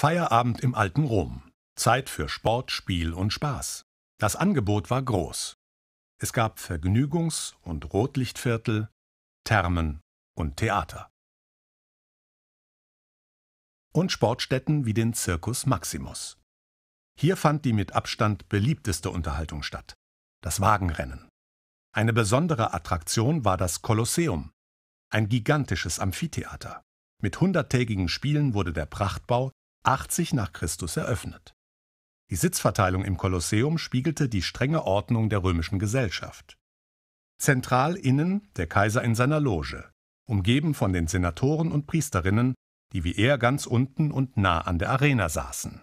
Feierabend im alten Rom. Zeit für Sport, Spiel und Spaß. Das Angebot war groß. Es gab Vergnügungs- und Rotlichtviertel, Thermen und Theater. Und Sportstätten wie den Circus Maximus. Hier fand die mit Abstand beliebteste Unterhaltung statt, das Wagenrennen. Eine besondere Attraktion war das Kolosseum, ein gigantisches Amphitheater. Mit hunderttägigen Spielen wurde der Prachtbau 80 nach Christus eröffnet. Die Sitzverteilung im Kolosseum spiegelte die strenge Ordnung der römischen Gesellschaft. Zentral innen der Kaiser in seiner Loge, umgeben von den Senatoren und Priesterinnen, die wie er ganz unten und nah an der Arena saßen.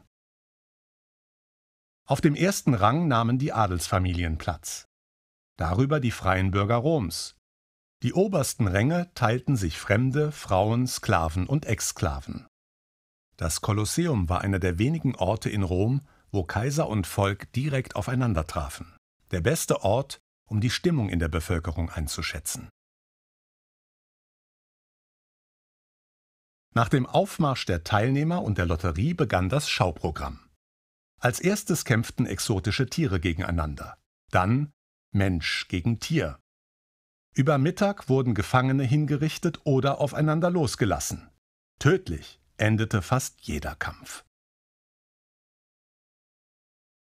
Auf dem ersten Rang nahmen die Adelsfamilien Platz, darüber die freien Bürger Roms. Die obersten Ränge teilten sich Fremde, Frauen, Sklaven und Exklaven. Das Kolosseum war einer der wenigen Orte in Rom, wo Kaiser und Volk direkt aufeinander trafen. Der beste Ort, um die Stimmung in der Bevölkerung einzuschätzen. Nach dem Aufmarsch der Teilnehmer und der Lotterie begann das Schauprogramm. Als erstes kämpften exotische Tiere gegeneinander, dann Mensch gegen Tier. Über Mittag wurden Gefangene hingerichtet oder aufeinander losgelassen. Tödlich, endete fast jeder Kampf.